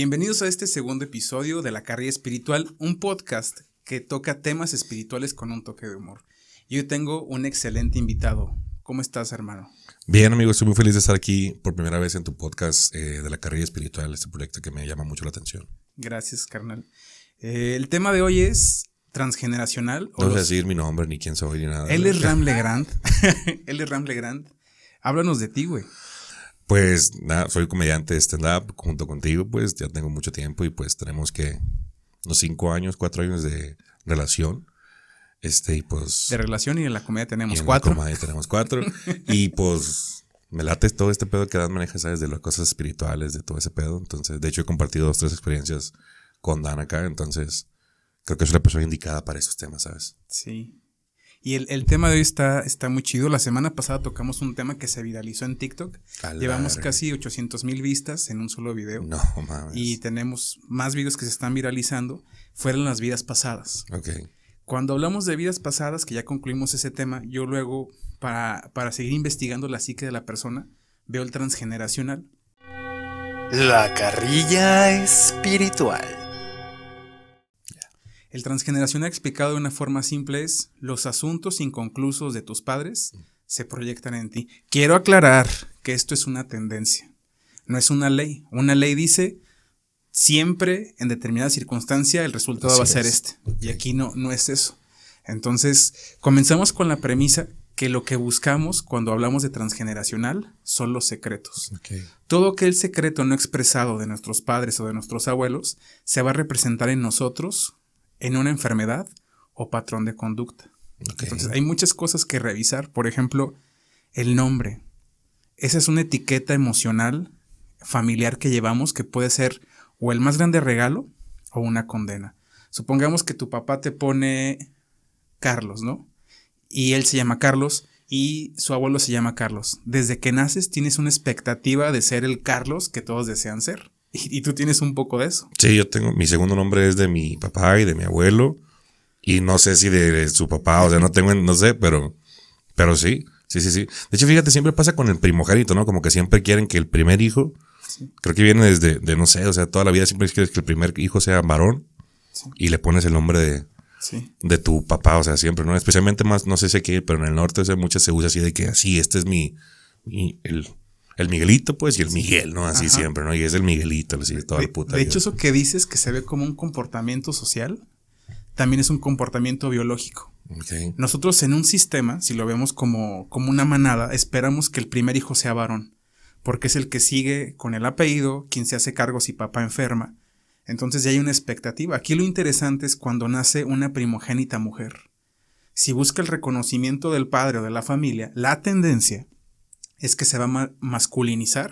Bienvenidos a este segundo episodio de La Carrera Espiritual, un podcast que toca temas espirituales con un toque de humor. Yo tengo un excelente invitado. ¿Cómo estás, hermano? Bien, amigo, estoy muy feliz de estar aquí por primera vez en tu podcast eh, de la carrera espiritual, este proyecto que me llama mucho la atención. Gracias, carnal. Eh, el tema de hoy es transgeneracional. No sé decir mi nombre, ni quién soy, ni nada. Él es Ram Legrand. Él es Ram Legrand. Háblanos de ti, güey. Pues nada, soy comediante de stand-up junto contigo, pues ya tengo mucho tiempo y pues tenemos que unos cinco años, cuatro años de relación. Este, y pues. De relación y en la comedia tenemos y en cuatro. La comedia tenemos cuatro. y pues me late todo este pedo que Dan maneja, ¿sabes? De las cosas espirituales, de todo ese pedo. Entonces, de hecho, he compartido dos, tres experiencias con Dan acá. Entonces, creo que es la persona indicada para esos temas, ¿sabes? Sí. Y el, tema de hoy está, muy chido. La semana pasada tocamos un tema que se viralizó en TikTok. Llevamos casi 800 mil vistas en un solo video. No mames. Y tenemos más videos que se están viralizando. Fueron las vidas pasadas. Cuando hablamos de vidas pasadas, que ya concluimos ese tema, yo luego, para, para seguir investigando la psique de la persona, veo el transgeneracional. La carrilla espiritual. El transgeneracional explicado de una forma simple es los asuntos inconclusos de tus padres mm. se proyectan en ti. Quiero aclarar que esto es una tendencia, no es una ley. Una ley dice siempre en determinada circunstancia el resultado va a ser este. Y aquí no, no es eso. Entonces, comenzamos con la premisa que lo que buscamos cuando hablamos de transgeneracional son los secretos. Todo aquel secreto no expresado de nuestros padres o de nuestros abuelos se va a representar en nosotros en una enfermedad o patrón de conducta. Entonces, hay muchas cosas que revisar. Por ejemplo, el nombre. Esa es una etiqueta emocional familiar que llevamos que puede ser o el más grande regalo o una condena. Supongamos que tu papá te pone Carlos, ¿no? Y él se llama Carlos y su abuelo se llama Carlos. Desde que naces tienes una expectativa de ser el Carlos que todos desean ser. Y, tú tienes un poco de eso. Sí, yo tengo, mi segundo nombre es de mi papá y de mi abuelo. Y no sé si de, su papá, o sea, no tengo, no sé, pero, pero sí, sí, sí, sí. De hecho, fíjate, siempre pasa con el primogénito, ¿no? Como que siempre quieren que el primer hijo, creo que viene desde, no sé, o sea, toda la vida siempre quieres que el primer hijo sea varón. Y le pones el nombre de, de tu papá, o sea, siempre, ¿no? Especialmente más, no sé si qué pero en el norte o sea, muchas se usa así de que así, este es mi, el, el Miguelito, pues, y el Miguel, ¿no? Así siempre, ¿no? Y es el Miguelito, así toda la puta. De, hecho, eso que dices que se ve como un comportamiento social, también es un comportamiento biológico. Nosotros en un sistema, si lo vemos como, como una manada, esperamos que el primer hijo sea varón, porque es el que sigue con el apellido, quien se hace cargo si papá enferma. Entonces ya hay una expectativa. Aquí lo interesante es cuando nace una primogénita mujer. Si busca el reconocimiento del padre o de la familia, la tendencia es que se va a masculinizar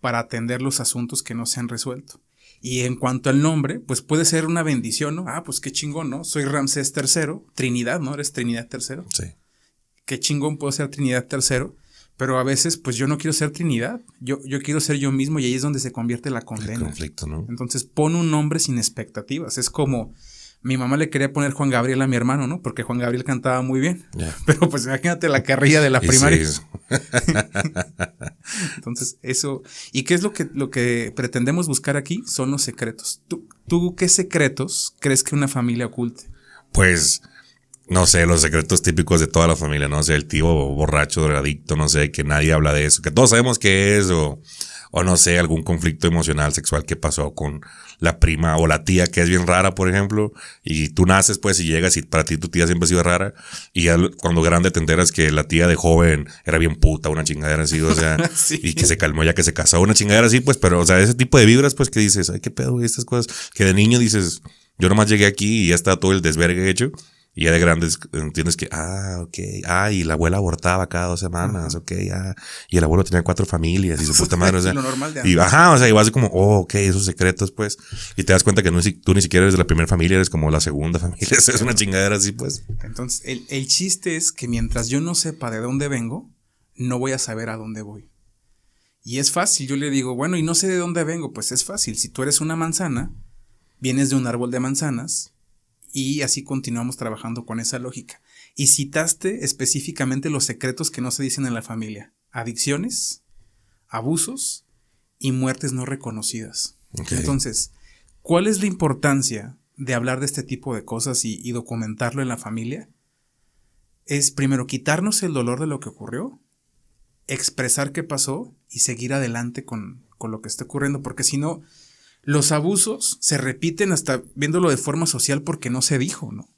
para atender los asuntos que no se han resuelto. Y en cuanto al nombre, pues puede ser una bendición, ¿no? Ah, pues qué chingón, ¿no? Soy Ramsés III, Trinidad, ¿no? Eres Trinidad III. Sí. Qué chingón puedo ser Trinidad III, pero a veces, pues yo no quiero ser Trinidad, yo, yo quiero ser yo mismo y ahí es donde se convierte la condena. conflicto, ¿no? Entonces pone un nombre sin expectativas, es como mi mamá le quería poner Juan Gabriel a mi hermano, ¿no? Porque Juan Gabriel cantaba muy bien. Pero pues imagínate la carrilla de la primaria. Entonces, eso. ¿Y qué es lo que, lo que pretendemos buscar aquí? Son los secretos. ¿Tú, qué secretos crees que una familia oculte? Pues, no sé, los secretos típicos de toda la familia, no o sé, sea, el tío borracho, drogadicto, no sé, que nadie habla de eso, que todos sabemos qué es, o, o no sé, algún conflicto emocional, sexual que pasó con la prima o la tía que es bien rara, por ejemplo, y tú naces pues y llegas y para ti tu tía siempre ha sido rara, y cuando grande te enteras que la tía de joven era bien puta, una chingadera así, o sea, y que se calmó ya que se casó, una chingadera así, pues, pero, o sea, ese tipo de vibras pues que dices, ay, qué pedo, estas cosas, que de niño dices, yo nomás llegué aquí y ya está todo el desvergue hecho. Y ya de grandes entiendes que, ah, ok, ah, y la abuela abortaba cada dos semanas, ok, ah, y el abuelo tenía cuatro familias y su puta madre, o sea, y ajá, o sea, y vas como, oh, ok, esos secretos, pues, y te das cuenta que no, tú ni siquiera eres de la primera familia, eres como la segunda familia, es una chingadera así, pues. Entonces, el, el chiste es que mientras yo no sepa de dónde vengo, no voy a saber a dónde voy. Y es fácil, yo le digo, bueno, y no sé de dónde vengo, pues es fácil, si tú eres una manzana, vienes de un árbol de manzanas, y así continuamos trabajando con esa lógica. Y citaste específicamente los secretos que no se dicen en la familia. Adicciones, abusos y muertes no reconocidas. Entonces, ¿cuál es la importancia de hablar de este tipo de cosas y, documentarlo en la familia? Es primero quitarnos el dolor de lo que ocurrió, expresar qué pasó y seguir adelante con, con lo que está ocurriendo, porque si no, los abusos se repiten hasta viéndolo de forma social porque no se dijo, ¿no?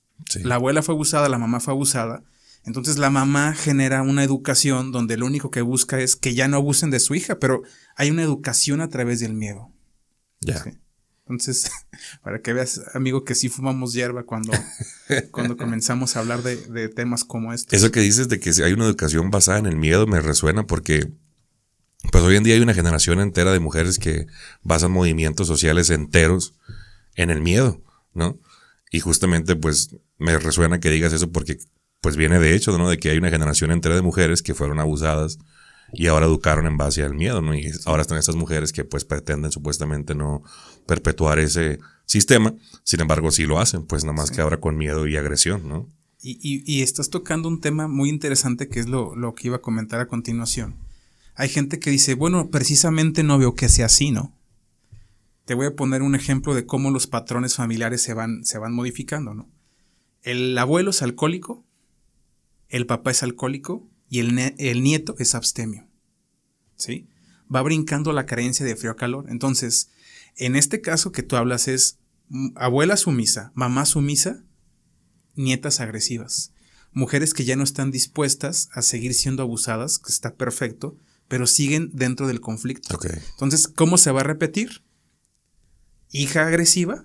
La abuela fue abusada, la mamá fue abusada. Entonces la mamá genera una educación donde lo único que busca es que ya no abusen de su hija, pero hay una educación a través del miedo. Ya. Entonces, para que veas, amigo, que sí fumamos hierba cuando, cuando comenzamos a hablar de, de, temas como estos. Eso que dices de que hay una educación basada en el miedo me resuena porque pues hoy en día hay una generación entera de mujeres que basan movimientos sociales enteros en el miedo, ¿no? Y justamente pues me resuena que digas eso porque pues viene de hecho, ¿no? De que hay una generación entera de mujeres que fueron abusadas y ahora educaron en base al miedo, ¿no? Y ahora están estas mujeres que pues pretenden supuestamente no perpetuar ese sistema, sin embargo sí lo hacen, pues nada más que ahora con miedo y agresión, ¿no? Y, y, y, estás tocando un tema muy interesante que es lo, lo que iba a comentar a continuación hay gente que dice, bueno, precisamente no veo que sea así, ¿no? Te voy a poner un ejemplo de cómo los patrones familiares se van, se van modificando, ¿no? El abuelo es alcohólico, el papá es alcohólico y el, el nieto es abstemio, ¿sí? Va brincando la carencia de frío a calor. Entonces, en este caso que tú hablas es mm, abuela sumisa, mamá sumisa, nietas agresivas. Mujeres que ya no están dispuestas a seguir siendo abusadas, que está perfecto, pero siguen dentro del conflicto. Entonces, ¿cómo se va a repetir? Hija agresiva,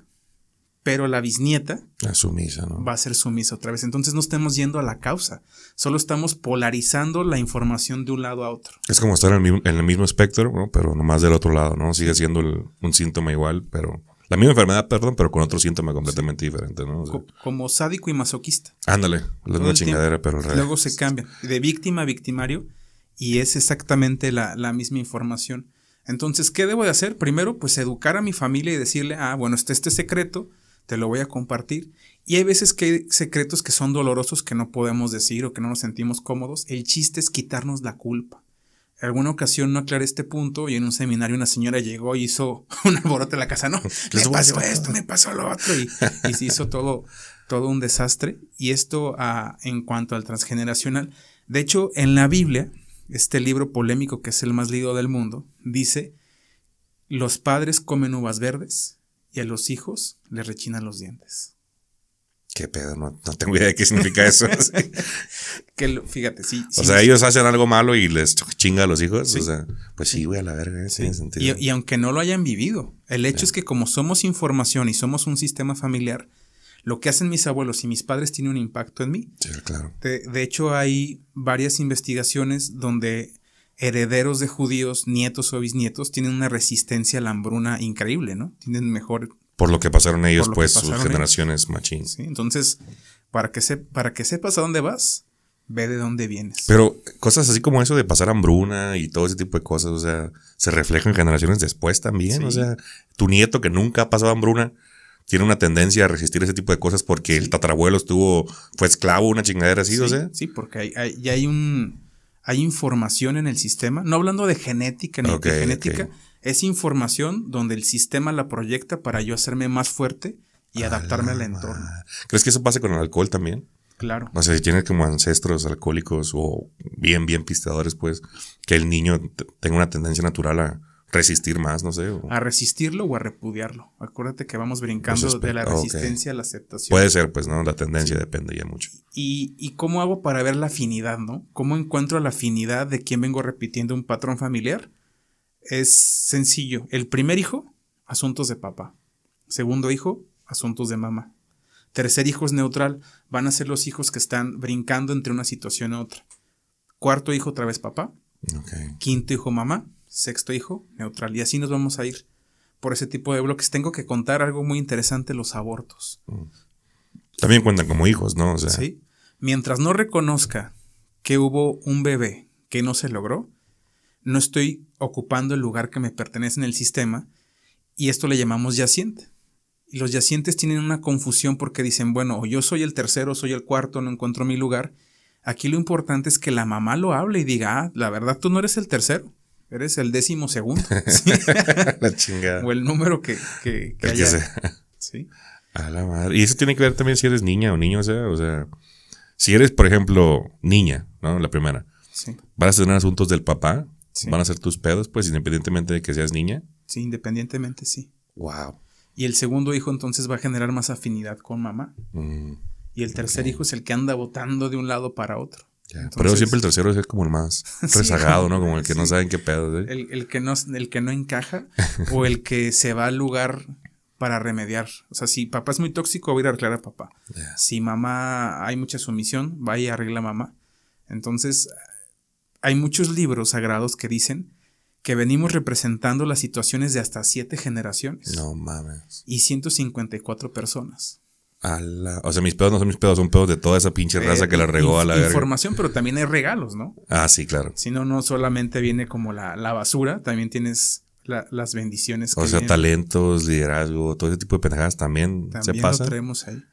pero la bisnieta la sumisa, ¿no? va a ser sumisa otra vez. Entonces no estamos yendo a la causa, solo estamos polarizando la información de un lado a otro. Es como estar en el, mismo espectro, ¿no? pero nomás del otro lado, ¿no? Sigue siendo un síntoma igual, pero... La misma enfermedad, perdón, pero con otro síntoma completamente diferente, ¿no? como sádico y masoquista. Ándale, chingadera, pero... Luego se cambia De víctima a victimario y es exactamente la, misma información. Entonces, ¿qué debo de hacer? Primero, pues educar a mi familia y decirle, ah, bueno, está este secreto, te lo voy a compartir. Y hay veces que hay secretos que son dolorosos que no podemos decir o que no nos sentimos cómodos. El chiste es quitarnos la culpa. En alguna ocasión no aclaré este punto y en un seminario una señora llegó y hizo un alboroto en la casa. No, me pasó esto, me pasó lo otro. Y, se hizo todo, todo un desastre. Y esto ah, en cuanto al transgeneracional. De hecho, en la Biblia este libro polémico que es el más leído del mundo, dice, los padres comen uvas verdes y a los hijos les rechinan los dientes. ¿Qué pedo? No, tengo idea de qué significa eso. fíjate, sí. O sea, ellos hacen algo malo y les chinga a los hijos. O sea, pues sí, güey, a la verga. ¿eh? Tiene sentido. y, aunque no lo hayan vivido, el hecho es que como somos información y somos un sistema familiar, lo que hacen mis abuelos y mis padres tiene un impacto en mí. Sí, claro. De, hecho, hay varias investigaciones donde herederos de judíos, nietos o bisnietos, tienen una resistencia a la hambruna increíble, ¿no? Tienen mejor... Por lo que pasaron ellos, pues, sus generaciones Sí, entonces, para que, se, sepas a dónde vas, ve de dónde vienes. Pero cosas así como eso de pasar hambruna y todo ese tipo de cosas, o sea, se reflejan generaciones después también, o sea, tu nieto que nunca ha pasado hambruna, tiene una tendencia a resistir ese tipo de cosas porque el tatrabuelo estuvo, fue esclavo, una chingadera así, sí, o sea. Sí, porque hay, hay, ya hay un, hay información en el sistema, no hablando de genética ni de genética, es información donde el sistema la proyecta para yo hacerme más fuerte y adaptarme al entorno. ¿Crees que eso pasa con el alcohol también? Claro. O sea, si tienes como ancestros alcohólicos o bien, bien pisteadores, pues, que el niño tenga una tendencia natural a, resistir más, no sé. A resistirlo o a repudiarlo. Acuérdate que vamos brincando pues de la resistencia a la aceptación. Puede ser, pues, ¿no? La tendencia depende ya mucho. Y, ¿Y cómo hago para ver la afinidad, ¿no? ¿Cómo encuentro la afinidad de quien vengo repitiendo un patrón familiar? Es sencillo. El primer hijo, asuntos de papá. Segundo hijo, asuntos de mamá. Tercer hijo es neutral. Van a ser los hijos que están brincando entre una situación a otra. Cuarto hijo, otra vez papá. Quinto hijo, mamá sexto hijo, neutral. Y así nos vamos a ir por ese tipo de bloques. Tengo que contar algo muy interesante, los abortos. Mm. También cuentan como hijos, ¿no? Sí. Mientras no reconozca que hubo un bebé que no se logró, no estoy ocupando el lugar que me pertenece en el sistema y esto le llamamos yaciente. Y los yacientes tienen una confusión porque dicen, bueno, yo soy el tercero, soy el cuarto, no encuentro mi lugar. Aquí lo importante es que la mamá lo hable y diga, ah, la verdad tú no eres el tercero. Eres el décimo segundo. la chingada. O el número que, que, Sí. A la madre. Y eso tiene que ver también si eres niña o niño, o sea, o sea, si eres, por ejemplo, niña, ¿no? La primera. Sí. ¿Van a tener asuntos del papá, sí. van a ser tus pedos, pues, independientemente de que seas niña. Sí, independientemente, sí. Wow. Y el segundo hijo entonces va a generar más afinidad con mamá. Mm. Y el tercer hijo es el que anda votando de un lado para otro pero siempre el tercero es como el más rezagado, ¿no? Como el que no saben qué pedo. El, el, que no, el que no encaja o el que se va al lugar para remediar. O sea, si papá es muy tóxico, voy a ir a arreglar a papá. Si mamá hay mucha sumisión, va y arregla a mamá. Entonces, hay muchos libros sagrados que dicen que venimos representando las situaciones de hasta siete generaciones. No mames. Y 154 personas. O sea, mis pedos no son mis pedos, son pedos de toda esa pinche raza eh, que la regó a la Información, pero también hay regalos, ¿no? Ah, sí, claro. Si no, no solamente viene como la, basura, también tienes las bendiciones. Que o sea, talentos, liderazgo, todo ese tipo de pendejadas también, se pasa. Lo traemos ahí.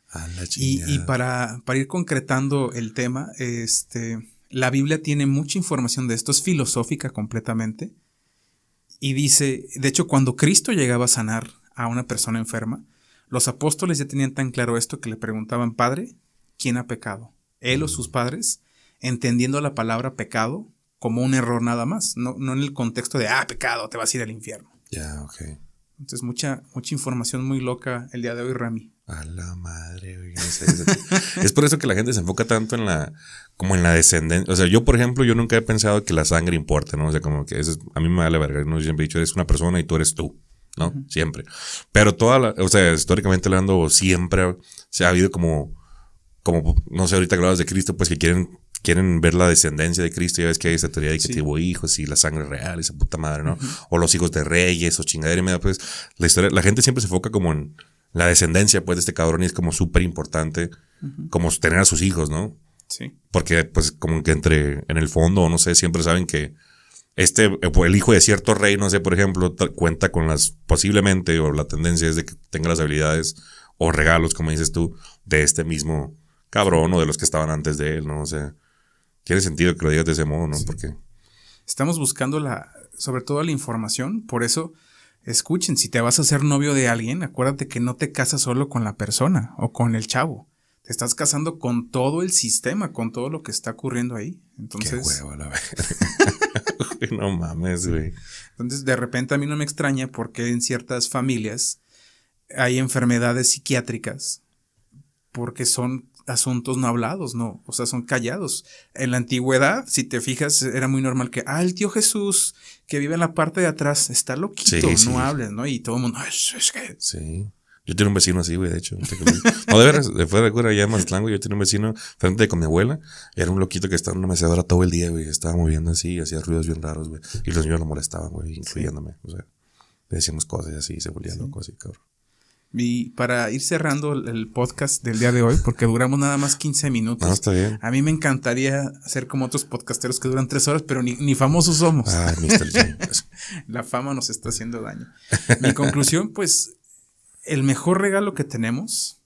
y, y para, para ir concretando el tema, este, la Biblia tiene mucha información de esto, es filosófica completamente. Y dice, de hecho, cuando Cristo llegaba a sanar a una persona enferma, los apóstoles ya tenían tan claro esto que le preguntaban, Padre, ¿quién ha pecado? ¿Él o sus padres? Entendiendo la palabra pecado como un error nada más, no, no en el contexto de, ah, pecado, te vas a ir al infierno. Ya, Entonces, mucha, mucha información muy loca el día de hoy, Rami. A la madre, Es, por eso que la gente se enfoca tanto en la, como en la descendencia. O sea, yo, por ejemplo, yo nunca he pensado que la sangre importe ¿no? O sea, como que a mí me vale verga. No, yo he dicho, eres una persona y tú eres tú. ¿no? Siempre. Pero toda la, o sea, históricamente hablando, siempre se ha habido como, como, no sé, ahorita hablabas de Cristo, pues que quieren, quieren ver la descendencia de Cristo, ya ves que hay esa teoría de que tuvo hijos y la sangre real, esa puta madre, ¿no? O los hijos de reyes, o chingadera y media, pues la historia, la gente siempre se enfoca como en la descendencia, pues, de este cabrón y es como súper importante, como tener a sus hijos, ¿no? Sí. Porque, pues, como que entre, en el fondo, no sé, siempre saben que este, eh, pues, el hijo de cierto rey, no sé, por ejemplo, cuenta con las, posiblemente, o la tendencia es de que tenga las habilidades o regalos, como dices tú, de este mismo cabrón o de los que estaban antes de él, ¿no? sé. tiene sentido que lo digas de ese modo, ¿no? Porque... Estamos buscando la, sobre todo la información, por eso... Escuchen, si te vas a ser novio de alguien, acuérdate que no te casas solo con la persona o con el chavo te estás casando con todo el sistema, con todo lo que está ocurriendo ahí. Entonces. Qué huevo, la no mames, güey. Entonces, de repente a mí no me extraña porque en ciertas familias hay enfermedades psiquiátricas porque son asuntos no hablados, no, o sea, son callados. En la antigüedad, si te fijas, era muy normal que, ah, el tío Jesús que vive en la parte de atrás está loquito, no hables, ¿no? Y todo el mundo, es que... Sí. Yo tenía un vecino así, güey, de hecho. No, de veras, fuera de cura allá más Mazatlán, güey. Yo tenía un vecino frente con mi abuela. Era un loquito que estaba en una mecedora todo el día, güey. Estaba moviendo así, hacía ruidos bien raros, güey. Y los niños lo molestaban, güey, incluyéndome. O sea, decíamos cosas así, se volvía loco así, cabrón. Y para ir cerrando el podcast del día de hoy, porque duramos nada más 15 minutos. está bien. A mí me encantaría ser como otros podcasteros que duran tres horas, pero ni, ni famosos somos. Ay, La fama nos está haciendo daño. Mi conclusión, pues, el mejor regalo que tenemos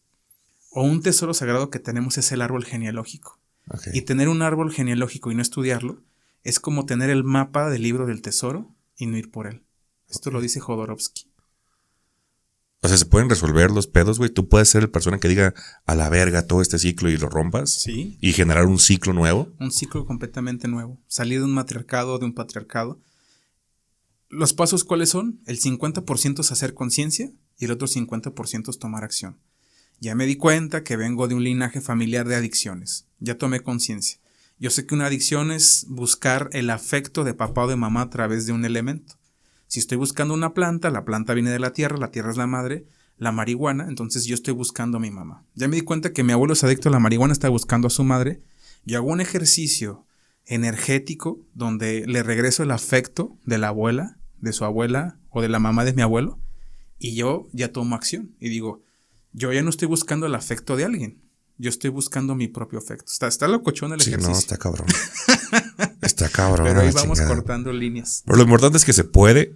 o un tesoro sagrado que tenemos es el árbol genealógico. Y tener un árbol genealógico y no estudiarlo es como tener el mapa del libro del tesoro y no ir por él. Esto lo dice Jodorowsky. O sea, se pueden resolver los pedos, güey. Tú puedes ser la persona que diga a la verga todo este ciclo y lo rompas. Sí. Y generar un ciclo nuevo. Un ciclo completamente nuevo. Salir de un matriarcado, de un patriarcado. ¿Los pasos cuáles son? El 50% es hacer conciencia, y el otro 50% es tomar acción. Ya me di cuenta que vengo de un linaje familiar de adicciones. Ya tomé conciencia. Yo sé que una adicción es buscar el afecto de papá o de mamá a través de un elemento. Si estoy buscando una planta, la planta viene de la tierra, la tierra es la madre, la marihuana, entonces yo estoy buscando a mi mamá. Ya me di cuenta que mi abuelo es adicto a la marihuana, está buscando a su madre. Yo hago un ejercicio energético donde le regreso el afecto de la abuela, de su abuela o de la mamá de mi abuelo y yo ya tomo acción y digo, yo ya no estoy buscando el afecto de alguien, yo estoy buscando mi propio afecto. Está, está locochón el sí, ejercicio. No, está cabrón. está cabrón. Pero vamos cortando líneas. Pero lo importante es que se puede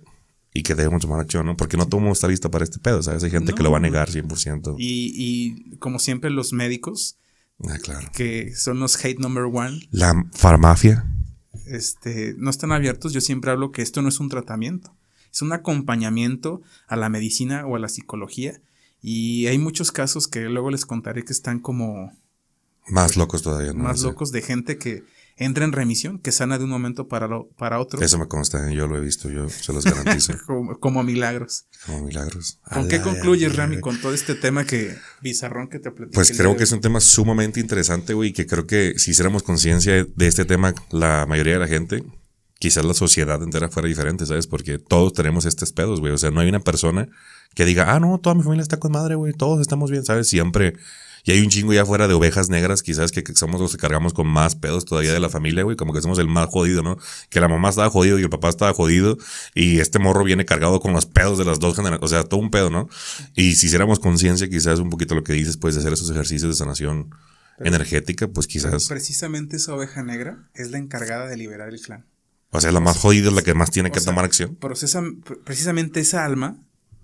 y que debemos tomar acción, ¿no? Porque no todo el mundo está listo para este pedo, ¿sabes? Hay gente que lo va a negar 100%. Y, y como siempre, los médicos, ah, claro. que son los hate number one. La farmacia. Este, no están abiertos. Yo siempre hablo que esto no es un tratamiento es un acompañamiento a la medicina o a la psicología. Y hay muchos casos que luego les contaré que están como... Más locos todavía, ¿no? Más locos de gente que entra en remisión, que sana de un momento para, otro. Eso me consta, ¿eh? yo lo he visto, yo se los garantizo. como, milagros. Como milagros. ¿Con qué concluyes, Rami, con todo este tema que bizarrón que te platicé? Pues creo que es un tema sumamente interesante, güey, que creo que si hiciéramos conciencia de este tema, la mayoría de la gente, quizás la sociedad entera fuera diferente, ¿sabes? Porque todos tenemos estos pedos, güey. O sea, no hay una persona que diga, ah, no, toda mi familia está con madre, güey, todos estamos bien, ¿sabes? Siempre. Y hay un chingo ya fuera de ovejas negras, quizás que somos los que cargamos con más pedos todavía de la familia, güey. Como que somos el más jodido, ¿no? Que la mamá estaba jodido y el papá estaba jodido. Y este morro viene cargado con los pedos de las dos generaciones. O sea, todo un pedo, ¿no? Y si hiciéramos conciencia, quizás un poquito lo que dices, pues, hacer esos ejercicios de sanación energética, pues quizás. Precisamente esa oveja negra es la encargada de liberar el clan. O sea, la más jodida es la que más tiene que tomar acción. Procesa, precisamente esa alma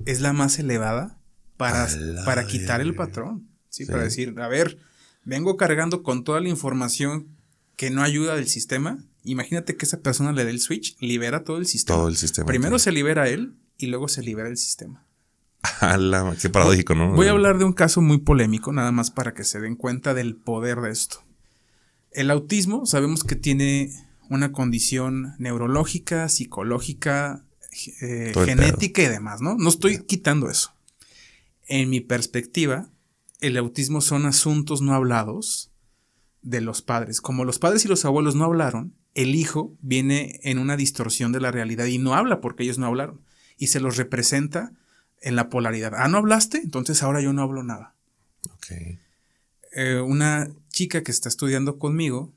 es la más elevada para, para quitar el patrón. ¿sí? para decir, a ver, vengo cargando con toda la información que no ayuda del sistema. Imagínate que esa persona le dé el switch, libera todo el sistema. Todo el sistema. Primero se libera él y luego se libera el sistema. Ala, qué paradójico, ¿no? Voy a hablar de un caso muy polémico, nada más para que se den cuenta del poder de esto. El autismo sabemos que tiene una condición neurológica, psicológica, eh, genética y demás, ¿no? No estoy quitando eso. En mi perspectiva, el autismo son asuntos no hablados de los padres. Como los padres y los abuelos no hablaron, el hijo viene en una distorsión de la realidad y no habla porque ellos no hablaron. Y se los representa en la polaridad. Ah, no hablaste, entonces ahora yo no hablo nada. Eh, una chica que está estudiando conmigo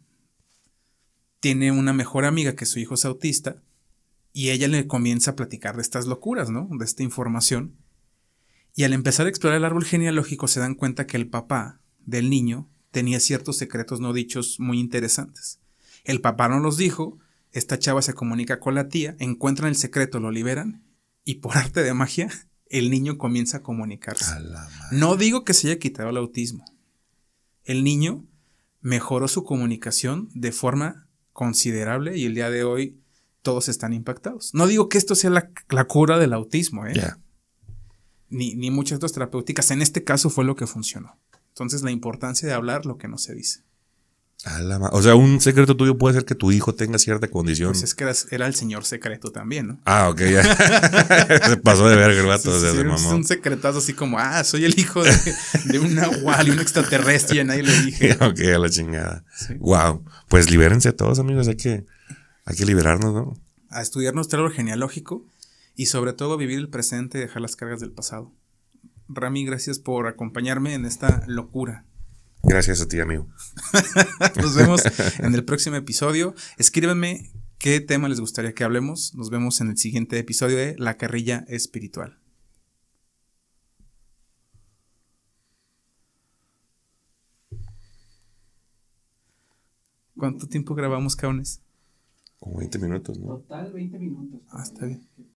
tiene una mejor amiga que su hijo es autista y ella le comienza a platicar de estas locuras, ¿no? De esta información. Y al empezar a explorar el árbol genealógico se dan cuenta que el papá del niño tenía ciertos secretos no dichos muy interesantes. El papá no los dijo, esta chava se comunica con la tía, encuentran el secreto, lo liberan y por arte de magia el niño comienza a comunicarse. no digo que se haya quitado el autismo. El niño mejoró su comunicación de forma considerable y el día de hoy todos están impactados. No digo que esto sea la, cura del autismo, ¿eh? Ni, ni muchas otras terapéuticas. En este caso fue lo que funcionó. Entonces, la importancia de hablar lo que no se dice o sea, un secreto tuyo puede ser que tu hijo tenga cierta condición. Pues es que era, el señor secreto también, ¿no? Ah, ok, se pasó de verga vato. Sí, un secretazo así como, ah, soy el hijo de, un nahual y un extraterrestre y nadie le dije. ok, a la chingada. Wow. Pues libérense todos, amigos. Hay que, hay que liberarnos, ¿no? A estudiar nuestro árbol genealógico y sobre todo vivir el presente y dejar las cargas del pasado. Rami, gracias por acompañarme en esta locura. Gracias a ti, amigo. Nos vemos en el próximo episodio. Escríbeme qué tema les gustaría que hablemos. Nos vemos en el siguiente episodio de La Carrilla Espiritual. ¿Cuánto tiempo grabamos, Caones? Como 20 minutos, ¿no? Total, 20 minutos. Ah, está bien.